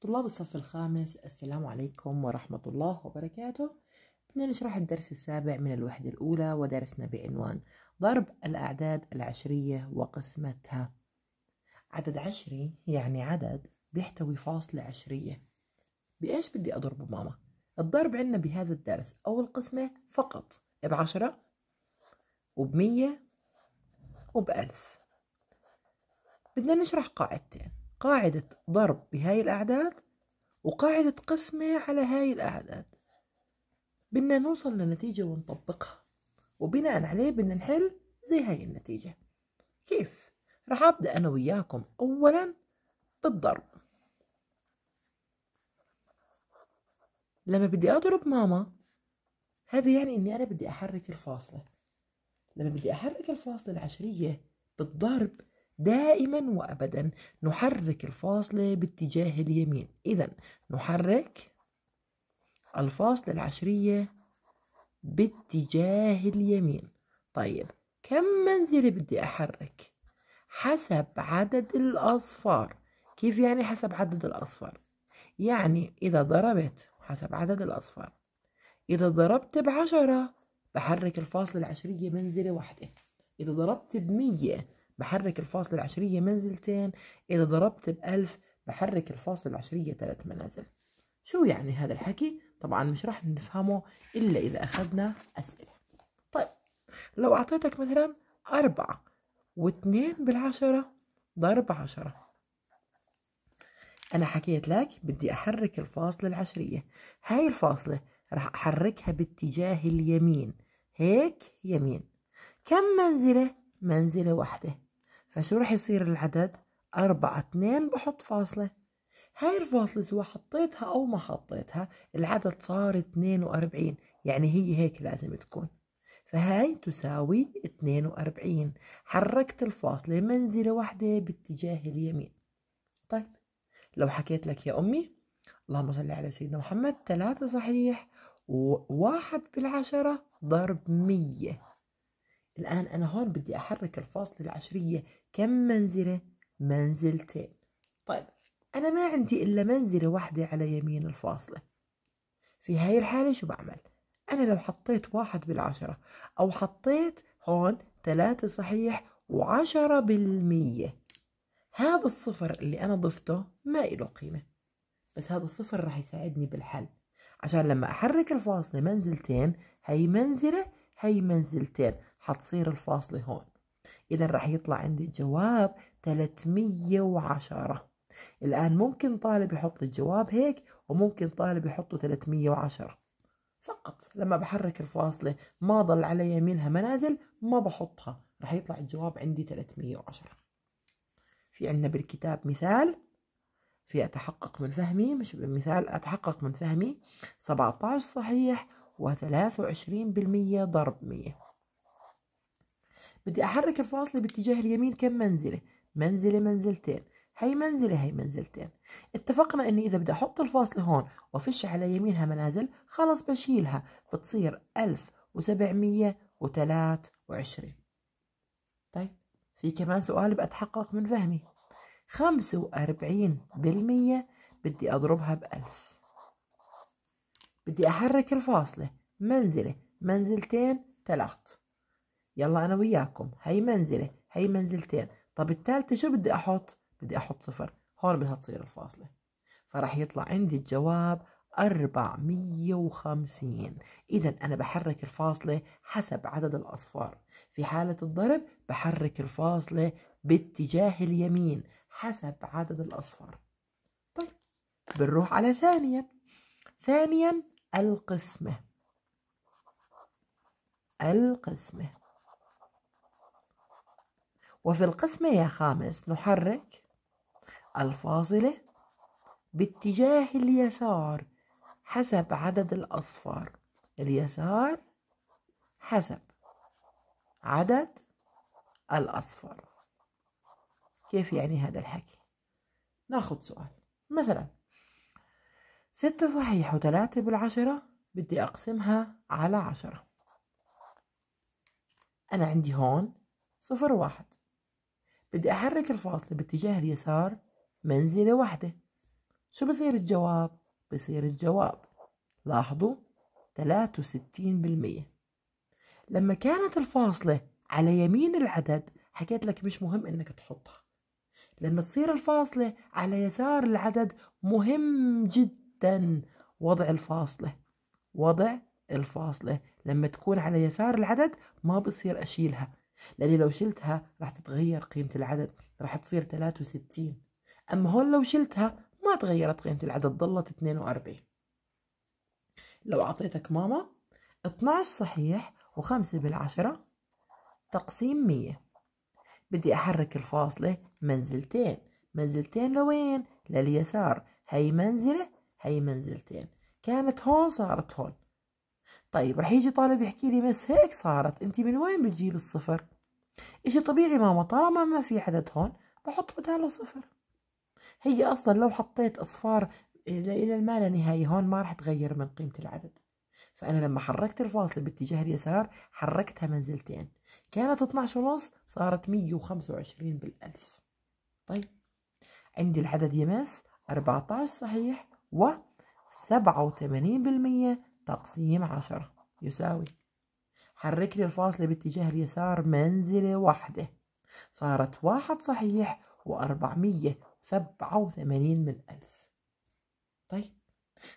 طلاب الصف الخامس السلام عليكم ورحمة الله وبركاته نشرح الدرس السابع من الوحدة الأولى ودرسنا بعنوان ضرب الأعداد العشرية وقسمتها عدد عشري يعني عدد بيحتوي فاصلة عشرية بإيش بدي أضربه ماما؟ الضرب عندنا بهذا الدرس أو القسمة فقط بعشرة وبمية وبألف بدنا نشرح قاعدتين قاعدة ضرب بهاي الأعداد وقاعدة قسمة على هاي الأعداد بدنا نوصل لنتيجة ونطبقها وبناء عليه بدنا نحل زي هاي النتيجة كيف؟ رح أبدأ أنا وياكم أولا بالضرب لما بدي أضرب ماما هذا يعني إني أنا بدي أحرك الفاصلة لما بدي أحرك الفاصلة العشرية بالضرب دائما وأبدا نحرك الفاصلة باتجاه اليمين إذا نحرك الفاصلة العشرية باتجاه اليمين طيب كم منزله بدي أحرك حسب عدد الأصفار كيف يعني حسب عدد الأصفار يعني إذا ضربت حسب عدد الأصفار إذا ضربت بعشرة بحرك الفاصلة العشرية منزلة واحدة إذا ضربت بمية بحرك الفاصلة العشرية منزلتين إذا ضربت بألف بحرك الفاصلة العشرية ثلاث منازل شو يعني هذا الحكي؟ طبعا مش راح نفهمه إلا إذا أخذنا أسئلة طيب لو أعطيتك مثلا أربعة واثنين بالعشرة ضرب عشرة أنا حكيت لك بدي أحرك الفاصلة العشرية هاي الفاصلة راح أحركها باتجاه اليمين هيك يمين كم منزلة؟ منزلة واحدة فشو رح يصير العدد أربعة اثنين بحط فاصلة هاي الفاصلة سواء حطيتها أو ما حطيتها العدد صار 42 يعني هي هيك لازم تكون فهاي تساوي 42 حركت الفاصلة منزلة واحدة باتجاه اليمين طيب لو حكيت لك يا أمي اللهم صل على سيدنا محمد ثلاثة صحيح وواحد بالعشرة ضرب مية الآن أنا هون بدي أحرك الفاصلة العشرية كم منزلة؟ منزلتين طيب أنا ما عندي إلا منزلة واحدة على يمين الفاصلة في هاي الحالة شو بعمل؟ أنا لو حطيت واحد بالعشرة أو حطيت هون ثلاثة صحيح وعشرة بالمية هذا الصفر اللي أنا ضفته ما إله قيمة بس هذا الصفر راح يساعدني بالحل عشان لما أحرك الفاصلة منزلتين هي منزلة هي منزلتين حتصير الفاصلة هون إذا رح يطلع عندي الجواب 310 الآن ممكن طالب يحط الجواب هيك وممكن طالب يحطه 310 فقط لما بحرك الفاصلة ما ضل على يمينها منازل ما بحطها رح يطلع الجواب عندي 310 في عندنا بالكتاب مثال في أتحقق من فهمي مش مثال أتحقق من فهمي 17 صحيح و23% ضرب 100 بدي أحرك الفاصلة باتجاه اليمين كم منزلة منزلة منزلتين هي منزلة هي منزلتين اتفقنا اني اذا بدي احط الفاصلة هون وافش على يمينها منازل خلص بشيلها بتصير 1723 طيب في كمان سؤال بأتحقق من فهمي 45% بدي أضربها بألف بدي أحرك الفاصلة منزلة منزلتين ثلاث يلا انا وياكم هي منزله هي منزلتين طب الثالثه شو بدي احط بدي احط صفر هون بدها تصير الفاصله فراح يطلع عندي الجواب 450 إذا أنا بحرك الفاصلة حسب عدد الأصفار في حالة الضرب بحرك الفاصلة باتجاه اليمين حسب عدد الأصفار طيب بنروح على ثانيا ثانيا القسمة القسمة وفي القسمة يا خامس نحرك الفاصلة باتجاه اليسار حسب عدد الأصفار اليسار حسب عدد الأصفار كيف يعني هذا الحكي؟ ناخذ سؤال مثلا ستة صحيح وثلاثة بالعشرة بدي أقسمها على عشرة أنا عندي هون صفر واحد بدي أحرك الفاصلة باتجاه اليسار منزلة واحدة شو بصير الجواب؟ بصير الجواب لاحظوا 63% لما كانت الفاصلة على يمين العدد حكيت لك مش مهم انك تحطها لما تصير الفاصلة على يسار العدد مهم جدا وضع الفاصلة وضع الفاصلة لما تكون على يسار العدد ما بصير أشيلها لاني لو شلتها راح تتغير قيمة العدد راح تصير 63 أما هون لو شلتها ما تغيرت قيمة العدد ضلت 42 لو أعطيتك ماما 12 صحيح و5 بالعشرة تقسيم 100 بدي أحرك الفاصلة منزلتين منزلتين لوين؟ لليسار هي منزلة هي منزلتين كانت هون صارت هون طيب رح يجي طالب يحكي لي بس هيك صارت انت من وين بتجيب الصفر اشي طبيعي ماما طالما ما في عدد هون بحط بداله صفر هي اصلا لو حطيت اصفار الى ما لا نهايه هون ما رح تغير من قيمه العدد فانا لما حركت الفاصل باتجاه اليسار حركتها منزلتين كانت 12 ونص صارت 125 بالالف طيب عندي العدد يمس 14 صحيح و 87% تقسيم عشرة يساوي حرك لي الفاصلة باتجاه اليسار منزلة واحدة صارت واحد صحيح وأربعمية سبعة وثمانين من ألف طيب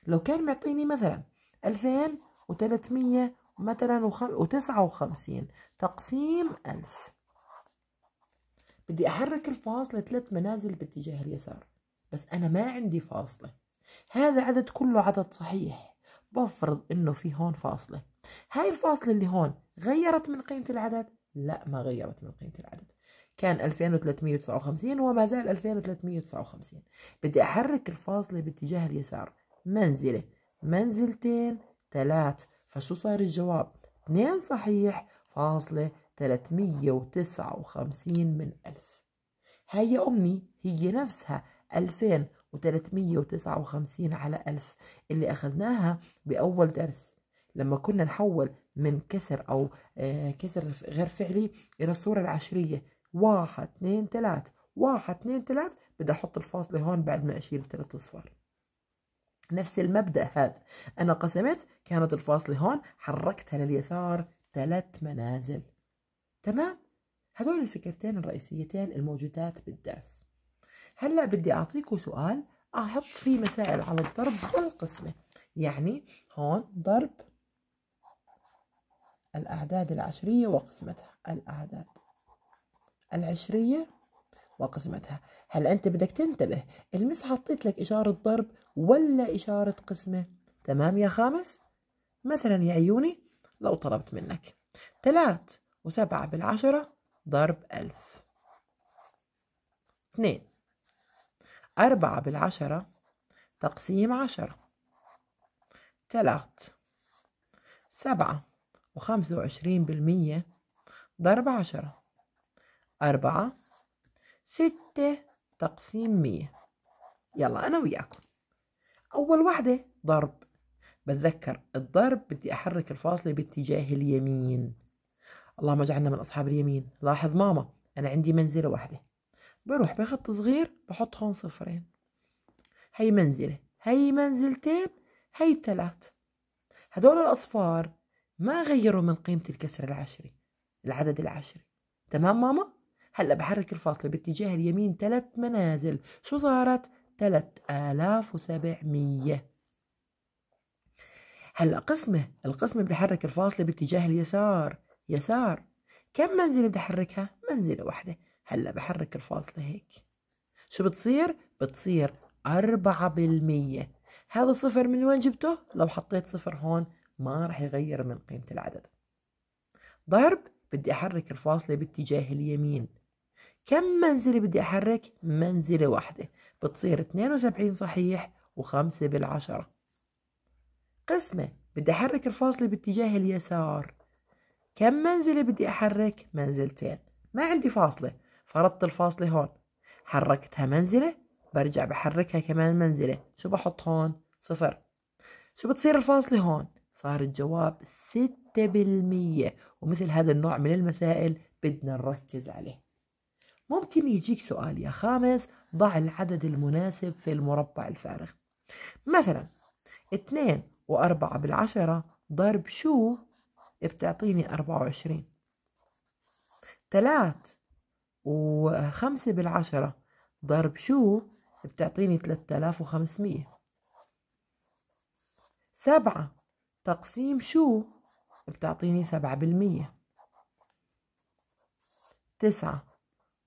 لو كان معطيني مثلا ألفين وثلاثمية مثلا وتسعة وخمسين تقسيم ألف بدي أحرك الفاصلة ثلاث منازل باتجاه اليسار بس أنا ما عندي فاصلة هذا عدد كله عدد صحيح بفرض انه في هون فاصله هاي الفاصله اللي هون غيرت من قيمه العدد لا ما غيرت من قيمه العدد كان 2359 وما زال 2359 بدي احرك الفاصله باتجاه اليسار منزله منزلتين ثلاث فشو صار الجواب 2 صحيح فاصله 359 من 1000 هاي امي هي نفسها 2000 و359 على 1000 اللي أخذناها بأول درس لما كنا نحول من كسر أو آه، كسر غير فعلي إلى الصورة العشرية واحد اثنين ثلاث واحد اثنين ثلاث بدي أحط الفاصلة هون بعد ما أشيل ثلاث أصفار نفس المبدأ هذا أنا قسمت كانت الفاصلة هون حركتها لليسار ثلاث منازل تمام؟ هذول الفكرتين الرئيسيتين الموجودات بالدرس هلا بدي اعطيكم سؤال احط فيه مسائل على الضرب والقسمه يعني هون ضرب الأعداد العشرية وقسمتها الأعداد العشرية وقسمتها هل أنت بدك تنتبه المس حطيت لك إشارة ضرب ولا إشارة قسمة تمام يا خامس مثلا يا عيوني لو طلبت منك ثلاث وسبعة بالعشرة ضرب ألف اثنين أربعة بالعشرة تقسيم عشرة تلات سبعة وخمسة وعشرين بالمية ضرب عشرة أربعة ستة تقسيم مية يلا أنا وياكم أول واحدة ضرب بتذكر الضرب بدي أحرك الفاصلة باتجاه اليمين اللهم جعلنا من أصحاب اليمين لاحظ ماما أنا عندي منزلة واحدة بروح بخط صغير بحط هون صفرين هي منزلة هي منزلتين هي ثلاث هدول الأصفار ما غيروا من قيمة الكسر العشري العدد العشري تمام ماما؟ هلأ بحرك الفاصلة باتجاه اليمين ثلاث منازل شو صارت؟ 3700 هلأ قسمة القسمة بدي أحرك الفاصلة باتجاه اليسار يسار كم منزلة بدي أحركها؟ منزلة واحدة هلا بحرك الفاصلة هيك شو بتصير؟ بتصير أربعة بالمية هذا صفر من وين جبته؟ لو حطيت صفر هون ما راح يغير من قيمة العدد ضرب بدي أحرك الفاصلة باتجاه اليمين كم منزلة بدي أحرك؟ منزلة واحدة بتصير 72 صحيح و5 بالعشرة قسمة بدي أحرك الفاصلة باتجاه اليسار كم منزلة بدي أحرك؟ منزلتين ما عندي فاصلة فرضت الفاصلة هون حركتها منزلة برجع بحركها كمان منزلة شو بحط هون صفر شو بتصير الفاصلة هون صار الجواب ستة بالمية ومثل هذا النوع من المسائل بدنا نركز عليه ممكن يجيك سؤال يا خامس ضع العدد المناسب في المربع الفارغ مثلا اثنين وأربعة بالعشرة ضرب شو بتعطيني أربعة وعشرين ثلاث وخمسة بالعشرة ضرب شو بتعطيني 3500 سبعة تقسيم شو بتعطيني سبعة بالمية تسعة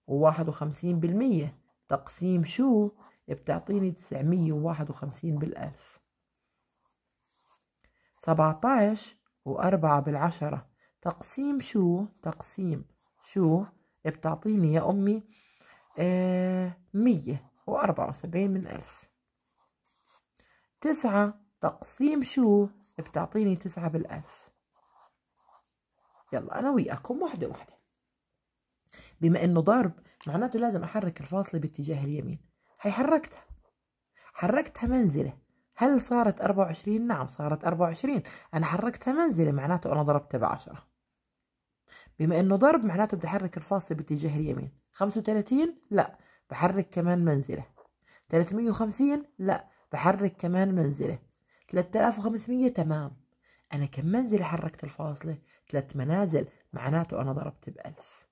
وواحد وخمسين بالمية تقسيم شو بتعطيني تسعمية وواحد وخمسين بالألف سبعتاش وأربعة بالعشرة تقسيم شو تقسيم شو بتعطيني يا أمي آه، مية وأربعة وسبعين من ألف تسعة تقسيم شو بتعطيني تسعة بالألف يلا أنا وياكم واحدة واحدة بما إنه ضرب معناته لازم أحرك الفاصلة باتجاه اليمين هي حركتها حركتها منزلة هل صارت أربعة وعشرين؟ نعم صارت أربعة وعشرين أنا حركتها منزلة معناته أنا ضربتها بعشرة بما انه ضرب معناته بدي احرك الفاصلة باتجاه اليمين 35 لا بحرك كمان منزله 350 لا بحرك كمان منزله 3500 تمام انا كم منزله حركت الفاصله ثلاث منازل معناته انا ضربت بألف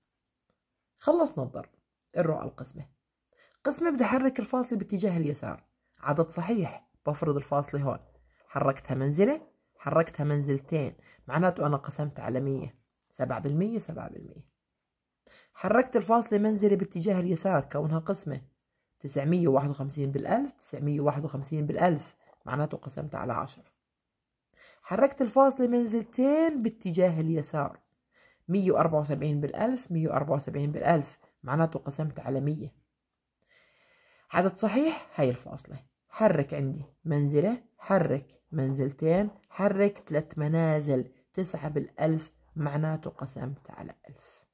خلصنا الضرب الرؤى القسمه قسمه بدي احرك الفاصله باتجاه اليسار عدد صحيح بفرض الفاصله هون حركتها منزله حركتها منزلتين معناته انا قسمت على 100 سبعة بالمية سبعة بالمية حركت الفاصلة منزلة باتجاه اليسار كونها قسمة تسعمية وواحد وخمسين بالألف تسعمية وواحد وخمسين بالألف معناته قسمت على عشرة حركت الفاصلة منزلتين باتجاه اليسار مية وأربعة وسبعين بالألف مية وأربعة وسبعين بالألف معناته قسمت على مية عدد صحيح هاي الفاصلة حرك عندي منزلة حرك منزلتين حرك ثلاث منازل تسعة بالألف معناته قسمت على ألف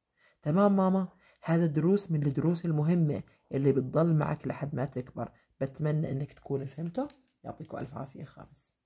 تمام ماما هذا دروس من الدروس المهمة اللي بتضل معك لحد ما تكبر بتمنى انك تكون فهمته يعطيكم ألف عافية خالص